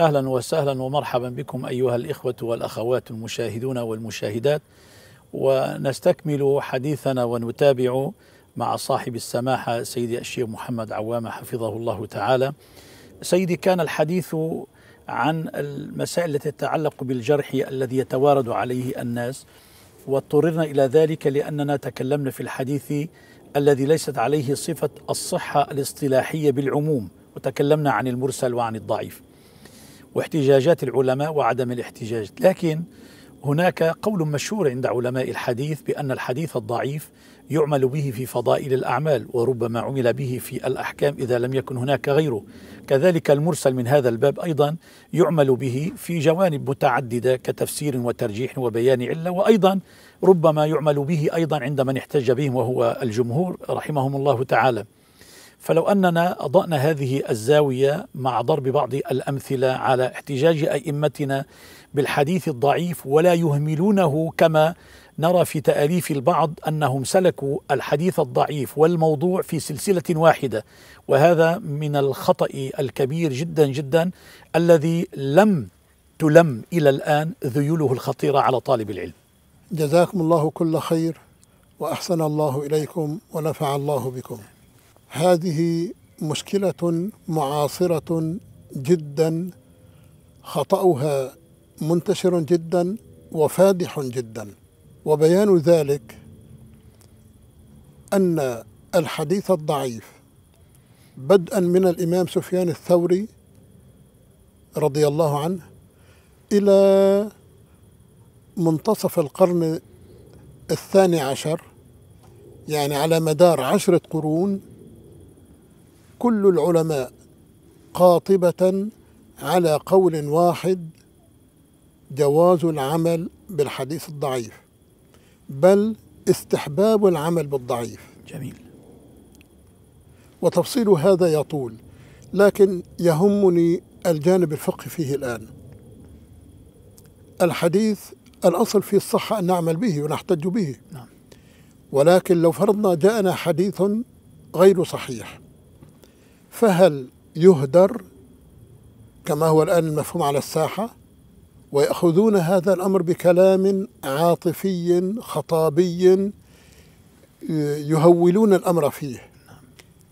أهلا وسهلا ومرحبا بكم أيها الإخوة والأخوات المشاهدون والمشاهدات ونستكمل حديثنا ونتابع مع صاحب السماحة سيدي الشيخ محمد عوامة حفظه الله تعالى سيدي كان الحديث عن المسائل التي تتعلق بالجرح الذي يتوارد عليه الناس واضطررنا إلى ذلك لأننا تكلمنا في الحديث الذي ليست عليه صفة الصحة الاصطلاحية بالعموم وتكلمنا عن المرسل وعن الضعيف واحتجاجات العلماء وعدم الاحتجاج لكن هناك قول مشهور عند علماء الحديث بأن الحديث الضعيف يعمل به في فضائل الأعمال وربما عمل به في الأحكام إذا لم يكن هناك غيره كذلك المرسل من هذا الباب أيضا يعمل به في جوانب متعددة كتفسير وترجيح وبيان علة وأيضا ربما يعمل به أيضا عند من احتج بهم وهو الجمهور رحمهم الله تعالى فلو أننا أضأنا هذه الزاوية مع ضرب بعض الأمثلة على احتجاج أئمتنا بالحديث الضعيف ولا يهملونه كما نرى في تأليف البعض أنهم سلكوا الحديث الضعيف والموضوع في سلسلة واحدة وهذا من الخطأ الكبير جدا جدا الذي لم تلم إلى الآن ذيوله الخطيرة على طالب العلم جزاكم الله كل خير وأحسن الله إليكم ونفع الله بكم هذه مشكلة معاصرة جدا خطأها منتشر جدا وفادح جدا وبيان ذلك أن الحديث الضعيف بدءا من الإمام سفيان الثوري رضي الله عنه إلى منتصف القرن الثاني عشر يعني على مدار عشرة قرون كل العلماء قاطبة على قول واحد جواز العمل بالحديث الضعيف بل استحباب العمل بالضعيف جميل وتفصيل هذا يطول لكن يهمني الجانب الفقهي فيه الآن الحديث الأصل فيه الصحة أن نعمل به ونحتج به نعم. ولكن لو فرضنا جاءنا حديث غير صحيح فهل يهدر كما هو الآن المفهوم على الساحة ويأخذون هذا الأمر بكلام عاطفي خطابي يهولون الأمر فيه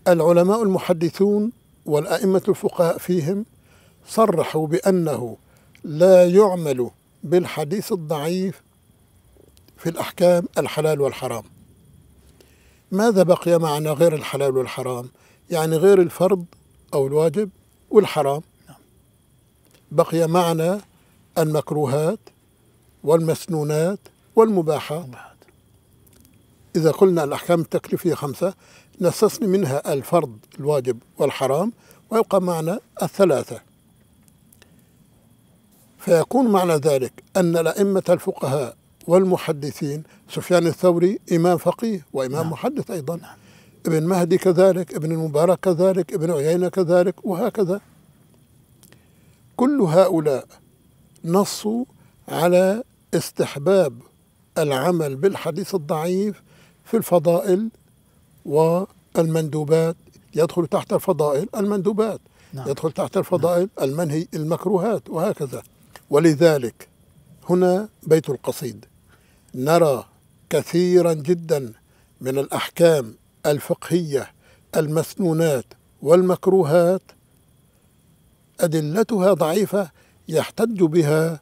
العلماء المحدثون والأئمة الفقهاء فيهم صرحوا بأنه لا يعمل بالحديث الضعيف في الأحكام الحلال والحرام ماذا بقي معنا غير الحلال والحرام يعني غير الفرض أو الواجب والحرام نعم. بقي معنا المكروهات والمسنونات والمباحات إذا قلنا الأحكام التكليفية خمسة نستثني منها الفرض الواجب والحرام ويبقى معنا الثلاثة فيكون معنى ذلك أن الأئمة الفقهاء والمحدثين سفيان الثوري إمام فقيه وإمام نعم. محدث أيضا نعم. ابن مهدي كذلك ابن المبارك كذلك ابن عيينة كذلك وهكذا كل هؤلاء نصوا على استحباب العمل بالحديث الضعيف في الفضائل والمندوبات يدخل تحت الفضائل المندوبات نعم. يدخل تحت الفضائل نعم. المنهي المكروهات وهكذا ولذلك هنا بيت القصيد نرى كثيرا جدا من الأحكام الفقهية المسنونات والمكروهات أدلتها ضعيفة يحتج بها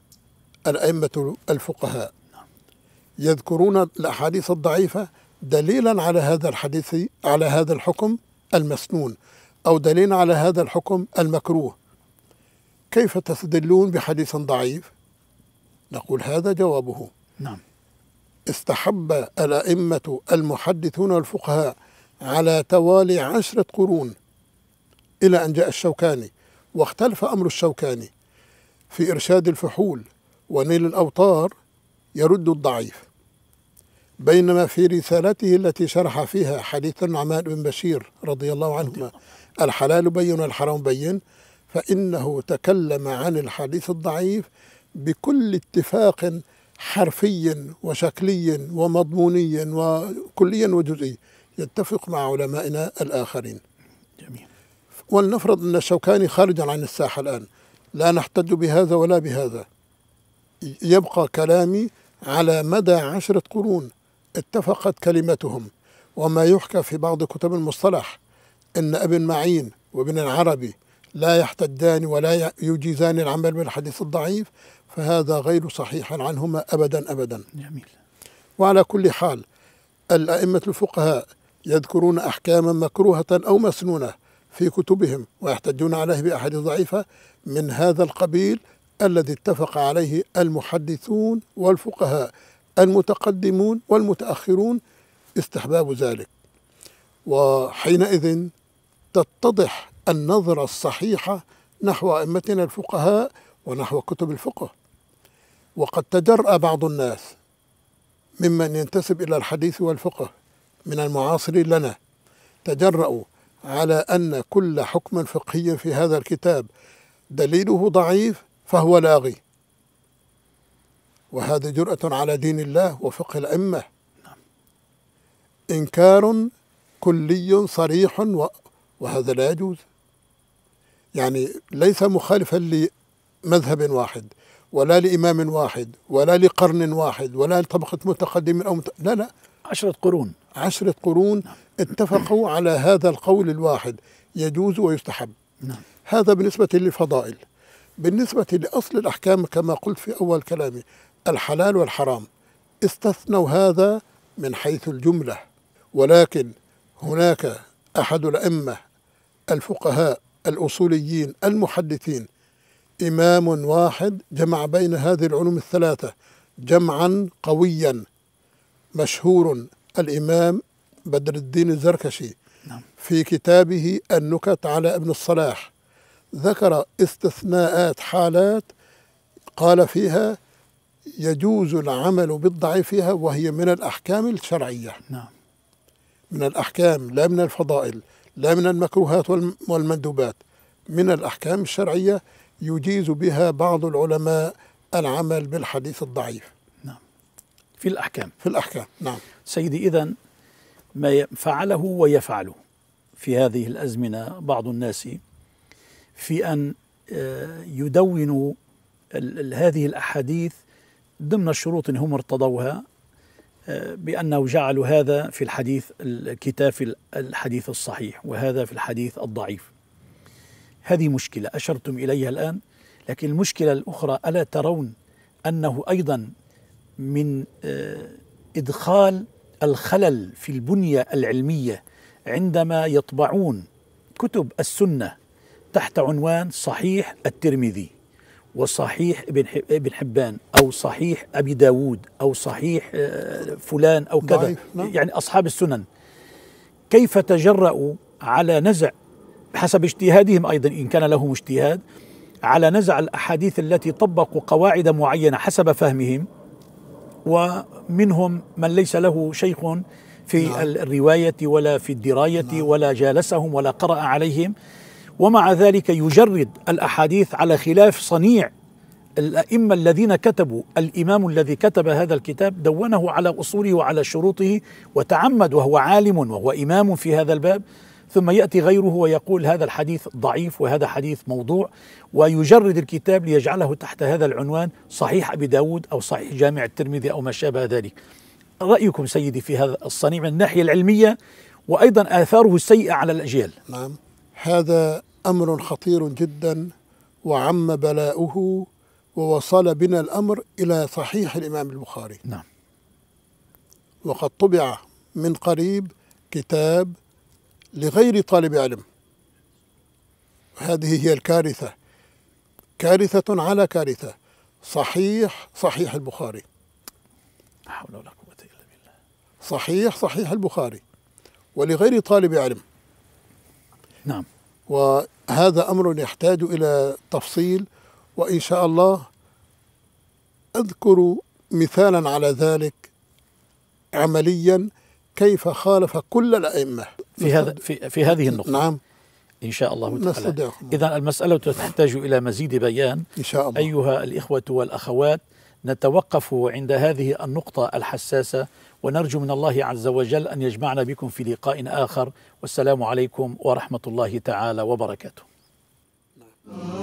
الأئمة الفقهاء يذكرون الأحاديث الضعيفة دليلا على هذا الحديث على هذا الحكم المسنون أو دليلا على هذا الحكم المكروه كيف تستدلون بحديث ضعيف نقول هذا جوابه نعم استحب الأئمة المحدثون والفقهاء على توالي عشرة قرون إلى أن جاء الشوكاني واختلف أمر الشوكاني في إرشاد الفحول ونيل الأوطار يرد الضعيف بينما في رسالته التي شرح فيها حديث النعمان بن بشير رضي الله عنهما الحلال بين والحرام بين فإنه تكلم عن الحديث الضعيف بكل اتفاق حرفي وشكلي ومضموني وكليا وجزئي يتفق مع علمائنا الآخرين جميل ولنفرض أن الشوكاني خارجا عن الساحة الآن لا نحتج بهذا ولا بهذا يبقى كلامي على مدى عشرة قرون اتفقت كلمتهم وما يحكى في بعض كتب المصطلح أن ابن معين وابن العربي لا يحتجان ولا يجيزان العمل بالحديث الضعيف فهذا غير صحيح عنهما أبدا أبدا جميل وعلى كل حال الأئمة الفقهاء يذكرون أحكاما مكروهة أو مسنونة في كتبهم ويحتجون عليه بأحاديث ضعيفة من هذا القبيل الذي اتفق عليه المحدثون والفقهاء المتقدمون والمتأخرون استحباب ذلك وحينئذ تتضح النظرة الصحيحة نحو أئمتنا الفقهاء ونحو كتب الفقه وقد تجرأ بعض الناس ممن ينتسب إلى الحديث والفقه من المعاصرين لنا تجرأوا على أن كل حكم فقهي في هذا الكتاب دليله ضعيف فهو لاغي وهذا جرأة على دين الله وفقه الأئمة إنكار كلي صريح وهذا لا يجوز يعني ليس مخالفا لمذهب واحد ولا لإمام واحد ولا لقرن واحد ولا لطبقة متقدمين أو مت... لا لا عشرة قرون عشرة قرون اتفقوا على هذا القول الواحد يجوز ويستحب نعم. هذا بالنسبة للفضائل بالنسبة لأصل الأحكام كما قلت في أول كلامي الحلال والحرام استثنوا هذا من حيث الجملة ولكن هناك أحد الأئمة الفقهاء الأصوليين المحدثين إمام واحد جمع بين هذه العلوم الثلاثة جمعا قويا مشهور الإمام بدر الدين الزركشي نعم. في كتابه النكت على ابن الصلاح ذكر استثناءات حالات قال فيها يجوز العمل بالضعيف فيها وهي من الأحكام الشرعية نعم. من الأحكام لا من الفضائل لا من المكروهات والمندوبات من الأحكام الشرعية يجيز بها بعض العلماء العمل بالحديث الضعيف في الأحكام في الأحكام نعم سيدي إذا ما فعله ويفعله في هذه الأزمنة بعض الناس في أن آه، يدونوا هذه الأحاديث ضمن الشروط هم ارتضوها آه، بأنه جعلوا هذا في الحديث الكتاب في الحديث الصحيح وهذا في الحديث الضعيف هذه مشكلة أشرتم إليها الآن لكن المشكلة الأخرى ألا ترون أنه أيضا من آه، إدخال الخلل في البنية العلمية عندما يطبعون كتب السنة تحت عنوان صحيح الترمذي وصحيح ابن حبان أو صحيح أبي داود أو صحيح آه، فلان أو كذا نعم. يعني أصحاب السنن كيف تجرأوا على نزع حسب اجتهادهم أيضا إن كان لهم اجتهاد على نزع الأحاديث التي طبقوا قواعد معينة حسب فهمهم ومنهم من ليس له شيخ في نعم. الرواية ولا في الدراية نعم. ولا جالسهم ولا قرأ عليهم ومع ذلك يجرد الأحاديث على خلاف صنيع الأئمة الذين كتبوا الإمام الذي كتب هذا الكتاب دونه على أصوله وعلى شروطه وتعمد وهو عالم وهو إمام في هذا الباب ثم ياتي غيره ويقول هذا الحديث ضعيف وهذا حديث موضوع ويجرد الكتاب ليجعله تحت هذا العنوان صحيح ابي داود او صحيح جامع الترمذي او ما شابه ذلك رايكم سيدي في هذا الصنيع من الناحيه العلميه وايضا اثاره السيئه على الاجيال نعم هذا امر خطير جدا وعم بلاؤه ووصل بنا الامر الى صحيح الامام البخاري نعم وقد طبع من قريب كتاب لغير طالب علم هذه هي الكارثة كارثة على كارثة صحيح صحيح البخاري لا حول ولا قوة إلا بالله صحيح صحيح البخاري ولغير طالب علم نعم وهذا أمر يحتاج إلى تفصيل وإن شاء الله أذكر مثالا على ذلك عمليا كيف خالف كل الأئمة في هذا في, في هذه النقطة نعم إن شاء الله تعالى إذا المسألة تحتاج إلى مزيد بيان إن شاء الله أيها الإخوة والأخوات نتوقف عند هذه النقطة الحساسة ونرجو من الله عز وجل أن يجمعنا بكم في لقاء آخر والسلام عليكم ورحمة الله تعالى وبركاته نعم.